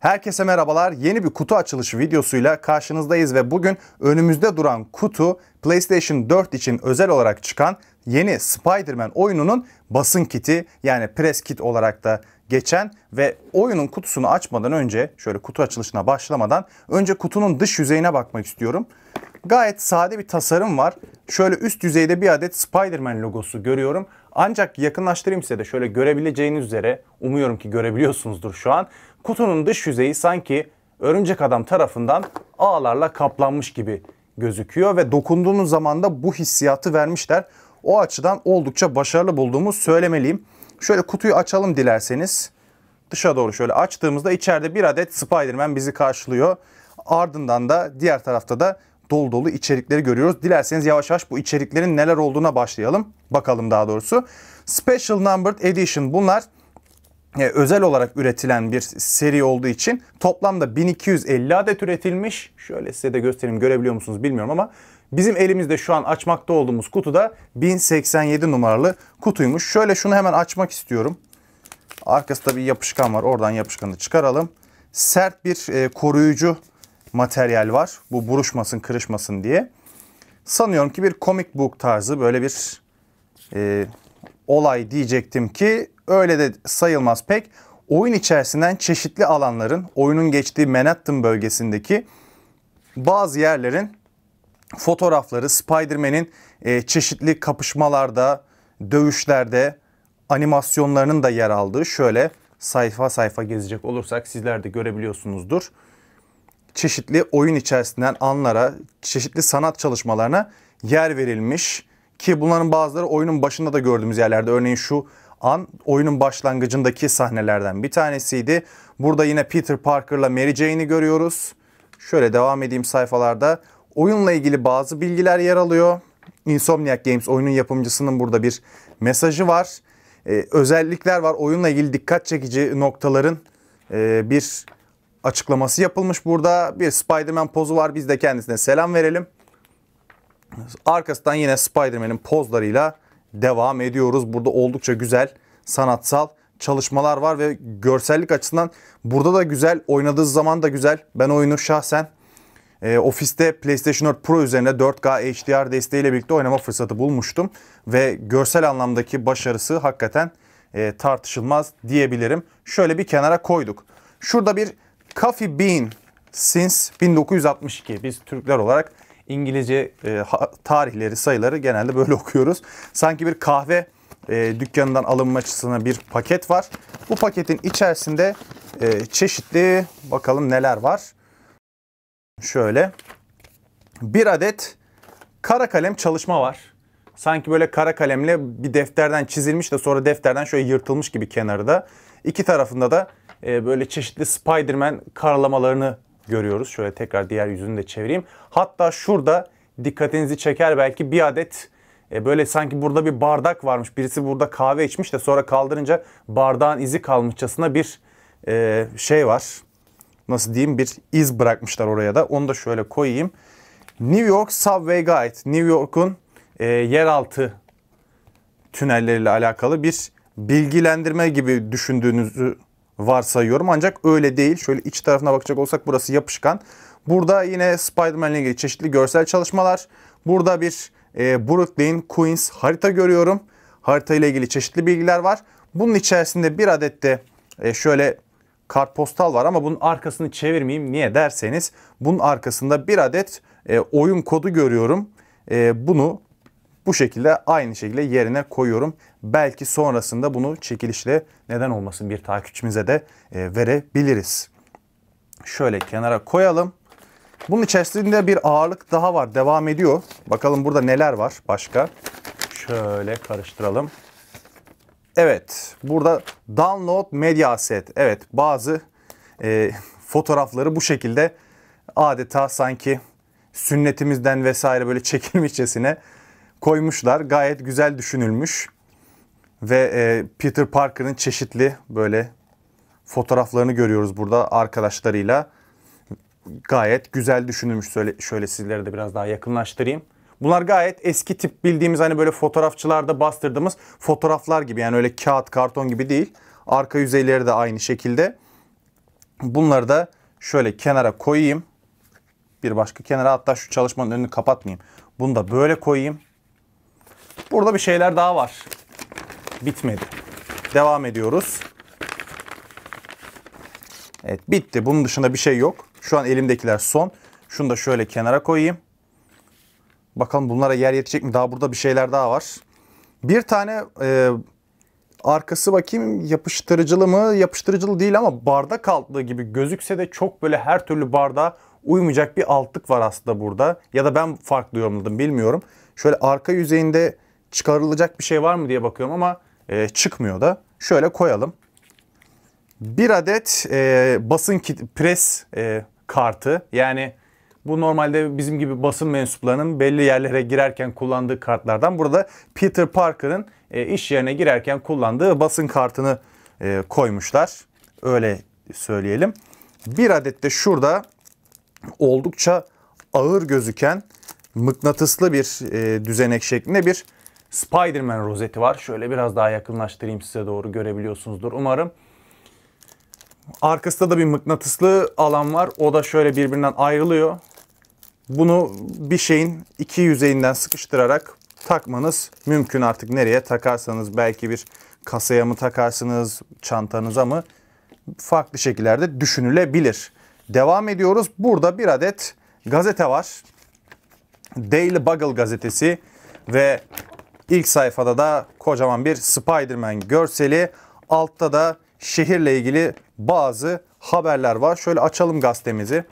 Herkese merhabalar. Yeni bir kutu açılışı videosuyla karşınızdayız ve bugün önümüzde duran kutu PlayStation 4 için özel olarak çıkan yeni Spider-Man oyununun basın kiti yani press kit olarak da geçen ve oyunun kutusunu açmadan önce şöyle kutu açılışına başlamadan önce kutunun dış yüzeyine bakmak istiyorum. Gayet sade bir tasarım var. Şöyle üst düzeyde bir adet Spider-Man logosu görüyorum. Ancak yakınlaştırayım size de şöyle görebileceğiniz üzere umuyorum ki görebiliyorsunuzdur şu an. Kutunun dış yüzeyi sanki örümcek adam tarafından ağlarla kaplanmış gibi gözüküyor ve dokunduğunuz zaman da bu hissiyatı vermişler. O açıdan oldukça başarılı bulduğumu söylemeliyim. Şöyle kutuyu açalım dilerseniz. Dışa doğru şöyle açtığımızda içeride bir adet Spider-Man bizi karşılıyor. Ardından da diğer tarafta da dolu dolu içerikleri görüyoruz. Dilerseniz yavaş yavaş bu içeriklerin neler olduğuna başlayalım. Bakalım daha doğrusu. Special Numbered Edition bunlar e, özel olarak üretilen bir seri olduğu için toplamda 1250 adet üretilmiş. Şöyle size de göstereyim görebiliyor musunuz bilmiyorum ama bizim elimizde şu an açmakta olduğumuz kutuda 1087 numaralı kutuymuş. Şöyle şunu hemen açmak istiyorum. Arkasında bir yapışkan var oradan yapışkanı çıkaralım. Sert bir e, koruyucu materyal var. Bu buruşmasın, kırışmasın diye. Sanıyorum ki bir comic book tarzı böyle bir e, olay diyecektim ki öyle de sayılmaz pek. Oyun içerisinden çeşitli alanların, oyunun geçtiği Manhattan bölgesindeki bazı yerlerin fotoğrafları Spider-Man'in e, çeşitli kapışmalarda, dövüşlerde animasyonlarının da yer aldığı şöyle sayfa sayfa gezecek olursak sizler de görebiliyorsunuzdur çeşitli oyun içerisinden anlara, çeşitli sanat çalışmalarına yer verilmiş. Ki bunların bazıları oyunun başında da gördüğümüz yerlerde. Örneğin şu an oyunun başlangıcındaki sahnelerden bir tanesiydi. Burada yine Peter Parker'la Mary Jane'i görüyoruz. Şöyle devam edeyim sayfalarda. Oyunla ilgili bazı bilgiler yer alıyor. Insomniac Games oyunun yapımcısının burada bir mesajı var. Ee, özellikler var. Oyunla ilgili dikkat çekici noktaların e, bir açıklaması yapılmış. Burada bir Spider-Man pozu var. Biz de kendisine selam verelim. Arkasından yine Spider-Man'in pozlarıyla devam ediyoruz. Burada oldukça güzel sanatsal çalışmalar var ve görsellik açısından burada da güzel. Oynadığı zaman da güzel. Ben oyunu şahsen e, ofiste PlayStation 4 Pro üzerinde 4K HDR desteğiyle birlikte oynama fırsatı bulmuştum. Ve görsel anlamdaki başarısı hakikaten e, tartışılmaz diyebilirim. Şöyle bir kenara koyduk. Şurada bir Coffee Bean since 1962. Biz Türkler olarak İngilizce e, tarihleri, sayıları genelde böyle okuyoruz. Sanki bir kahve e, dükkanından alınmaçısına bir paket var. Bu paketin içerisinde e, çeşitli bakalım neler var. Şöyle bir adet kara kalem çalışma var. Sanki böyle kara kalemle bir defterden çizilmiş de sonra defterden şöyle yırtılmış gibi kenarı da İki tarafında da e, böyle çeşitli Spider-Man karalamalarını görüyoruz. Şöyle tekrar diğer yüzünü de çevireyim. Hatta şurada dikkatinizi çeker belki bir adet e, böyle sanki burada bir bardak varmış. Birisi burada kahve içmiş de sonra kaldırınca bardağın izi kalmışçasına bir e, şey var. Nasıl diyeyim bir iz bırakmışlar oraya da. Onu da şöyle koyayım. New York Subway Guide. New York'un e, yeraltı tünelleriyle alakalı bir bilgilendirme gibi düşündüğünüzü varsayıyorum. Ancak öyle değil. Şöyle iç tarafına bakacak olsak burası yapışkan. Burada yine Spider-Man ile ilgili çeşitli görsel çalışmalar. Burada bir e, Brooklyn, Queens harita görüyorum. Harita ile ilgili çeşitli bilgiler var. Bunun içerisinde bir adet de e, şöyle kartpostal var ama bunun arkasını çevirmeyeyim. Niye derseniz bunun arkasında bir adet e, oyun kodu görüyorum. E, bunu bu şekilde aynı şekilde yerine koyuyorum. Belki sonrasında bunu çekilişle neden olmasın bir takipçimize de e, verebiliriz. Şöyle kenara koyalım. Bunun içerisinde bir ağırlık daha var. Devam ediyor. Bakalım burada neler var başka. Şöyle karıştıralım. Evet. Burada download media set. Evet bazı e, fotoğrafları bu şekilde adeta sanki sünnetimizden vesaire böyle çekilmişçesine koymuşlar. Gayet güzel düşünülmüş. Ve e, Peter Parker'ın çeşitli böyle fotoğraflarını görüyoruz burada arkadaşlarıyla. Gayet güzel düşünülmüş. Şöyle, şöyle sizlere de biraz daha yakınlaştırayım. Bunlar gayet eski tip bildiğimiz hani böyle fotoğrafçılarda bastırdığımız fotoğraflar gibi. Yani öyle kağıt, karton gibi değil. Arka yüzeyleri de aynı şekilde. Bunları da şöyle kenara koyayım. Bir başka kenara hatta şu çalışmanın önünü kapatmayayım. Bunu da böyle koyayım. Burada bir şeyler daha var. Bitmedi. Devam ediyoruz. Evet bitti. Bunun dışında bir şey yok. Şu an elimdekiler son. Şunu da şöyle kenara koyayım. Bakalım bunlara yer yetecek mi? Daha burada bir şeyler daha var. Bir tane e, arkası bakayım yapıştırıcılı mı? Yapıştırıcılı değil ama bardak altlığı gibi gözükse de çok böyle her türlü bardağa uymayacak bir altlık var aslında burada. Ya da ben farklı yorumladım bilmiyorum. Şöyle arka yüzeyinde çıkarılacak bir şey var mı diye bakıyorum ama e, çıkmıyor da. Şöyle koyalım. Bir adet e, basın kit pres e, kartı yani bu normalde bizim gibi basın mensuplarının belli yerlere girerken kullandığı kartlardan. Burada Peter Parker'ın e, iş yerine girerken kullandığı basın kartını e, koymuşlar. Öyle söyleyelim. Bir adet de şurada oldukça ağır gözüken mıknatıslı bir e, düzenek şeklinde bir Spider-Man rozeti var. Şöyle biraz daha yakınlaştırayım size doğru görebiliyorsunuzdur umarım. Arkasında da bir mıknatıslı alan var. O da şöyle birbirinden ayrılıyor. Bunu bir şeyin iki yüzeyinden sıkıştırarak takmanız mümkün artık nereye takarsanız belki bir kasaya mı takarsınız, çantanıza mı farklı şekillerde düşünülebilir. Devam ediyoruz. Burada bir adet gazete var. Daily Bugle gazetesi ve İlk sayfada da kocaman bir Spiderman görseli. Altta da şehirle ilgili bazı haberler var. Şöyle açalım gazetemizi.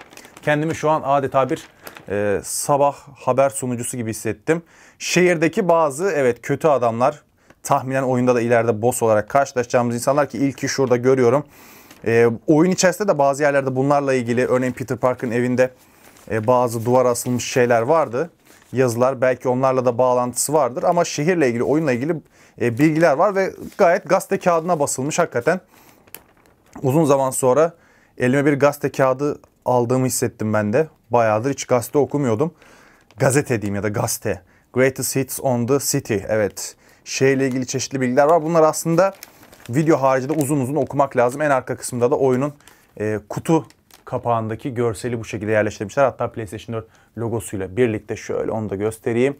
Kendimi şu an adeta bir e, sabah haber sunucusu gibi hissettim. Şehirdeki bazı evet kötü adamlar tahminen oyunda da ileride boss olarak karşılaşacağımız insanlar ki ilki şurada görüyorum. E, oyun içerisinde de bazı yerlerde bunlarla ilgili örneğin Peter Parker'ın evinde e, bazı duvar asılmış şeyler vardı yazılar belki onlarla da bağlantısı vardır ama şehirle ilgili oyunla ilgili e, bilgiler var ve gayet gazete kağıdına basılmış hakikaten. Uzun zaman sonra elime bir gazete kağıdı aldığımı hissettim ben de. Bayağıdır hiç gazete okumuyordum. Gazete diyeyim ya da gazete. Greatest Hits on the City. Evet. Şehirle ilgili çeşitli bilgiler var. Bunlar aslında video haricinde uzun uzun okumak lazım. En arka kısımda da oyunun e, kutu kapağındaki görseli bu şekilde yerleştirmişler. Hatta PlayStation 4 logosuyla birlikte şöyle onu da göstereyim.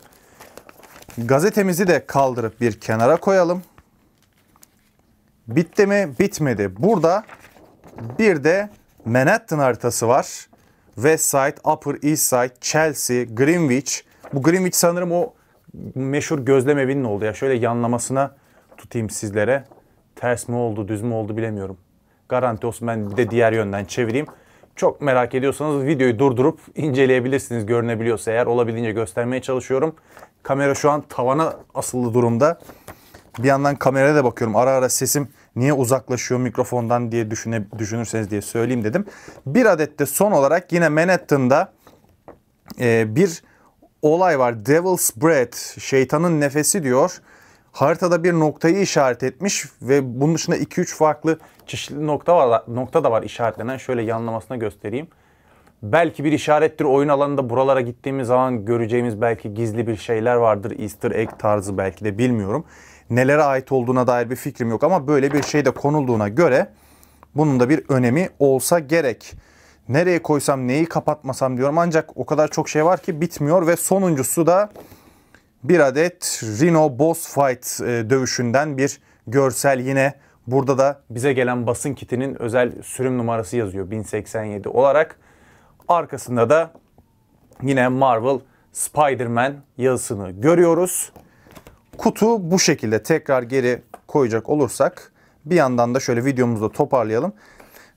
Gazetemizi de kaldırıp bir kenara koyalım. Bitti mi? Bitmedi. Burada bir de Manhattan haritası var. West Side, Upper East Side, Chelsea, Greenwich. Bu Greenwich sanırım o meşhur gözlem evinin oldu ya. Şöyle yanlamasına tutayım sizlere. Ters mi oldu, düz mü oldu bilemiyorum. Garanti olsun ben de diğer yönden çevireyim. Çok merak ediyorsanız videoyu durdurup inceleyebilirsiniz görünebiliyorsa eğer olabildiğince göstermeye çalışıyorum. Kamera şu an tavana asılı durumda. Bir yandan kameraya da bakıyorum. Ara ara sesim niye uzaklaşıyor mikrofondan diye düşüne, düşünürseniz diye söyleyeyim dedim. Bir adet de son olarak yine Manhattan'da e, bir olay var. Devil's Breath, şeytanın nefesi diyor haritada bir noktayı işaret etmiş ve bunun dışında 2-3 farklı çeşitli nokta var nokta da var işaretlenen. Şöyle yanlamasına göstereyim. Belki bir işarettir oyun alanında buralara gittiğimiz zaman göreceğimiz belki gizli bir şeyler vardır. Easter egg tarzı belki de bilmiyorum. Nelere ait olduğuna dair bir fikrim yok ama böyle bir şey de konulduğuna göre bunun da bir önemi olsa gerek. Nereye koysam neyi kapatmasam diyorum ancak o kadar çok şey var ki bitmiyor ve sonuncusu da bir adet Rino Boss Fight e, dövüşünden bir görsel yine burada da bize gelen basın kitinin özel sürüm numarası yazıyor 1087 olarak. Arkasında da yine Marvel Spider-Man yazısını görüyoruz. Kutu bu şekilde tekrar geri koyacak olursak bir yandan da şöyle videomuzu da toparlayalım.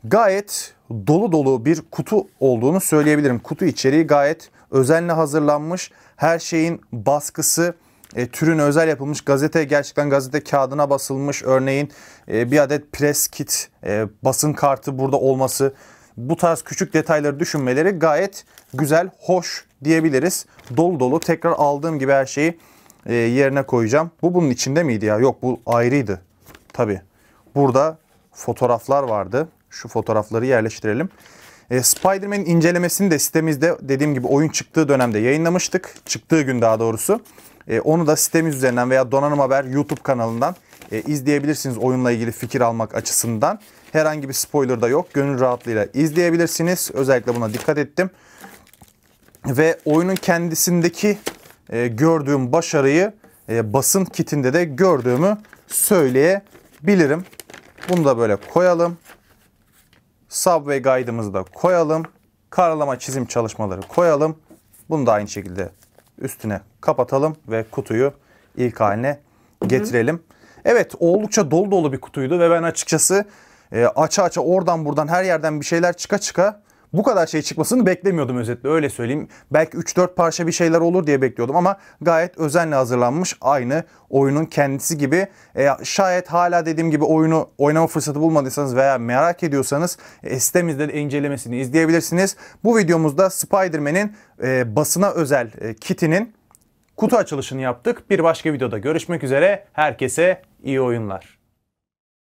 Gayet dolu dolu bir kutu olduğunu söyleyebilirim. Kutu içeriği gayet özenle hazırlanmış her şeyin baskısı e, türün özel yapılmış gazete gerçekten gazete kağıdına basılmış örneğin e, bir adet pres kit e, basın kartı burada olması bu tarz küçük detayları düşünmeleri gayet güzel hoş diyebiliriz dolu dolu tekrar aldığım gibi her şeyi e, yerine koyacağım bu bunun içinde miydi ya yok bu ayrıydı tabi burada fotoğraflar vardı şu fotoğrafları yerleştirelim e, Spider-Man'in incelemesini de sitemizde dediğim gibi oyun çıktığı dönemde yayınlamıştık. Çıktığı gün daha doğrusu. E, onu da sitemiz üzerinden veya Donanım Haber YouTube kanalından e, izleyebilirsiniz oyunla ilgili fikir almak açısından. Herhangi bir spoiler da yok. Gönül rahatlığıyla izleyebilirsiniz. Özellikle buna dikkat ettim. Ve oyunun kendisindeki e, gördüğüm başarıyı basın kitinde de gördüğümü söyleyebilirim. Bunu da böyle koyalım. Subway guide'ımızı da koyalım. Karalama çizim çalışmaları koyalım. Bunu da aynı şekilde üstüne kapatalım ve kutuyu ilk haline getirelim. Hı Evet oldukça dolu dolu bir kutuydu ve ben açıkçası e, aça aça oradan buradan her yerden bir şeyler çıka çıka bu kadar şey çıkmasını beklemiyordum özetle öyle söyleyeyim. Belki 3-4 parça bir şeyler olur diye bekliyordum ama gayet özenle hazırlanmış aynı oyunun kendisi gibi. E, şayet hala dediğim gibi oyunu oynama fırsatı bulmadıysanız veya merak ediyorsanız e, sitemizde de incelemesini izleyebilirsiniz. Bu videomuzda Spider-Man'in e, basına özel e, kitinin kutu açılışını yaptık. Bir başka videoda görüşmek üzere. Herkese iyi oyunlar.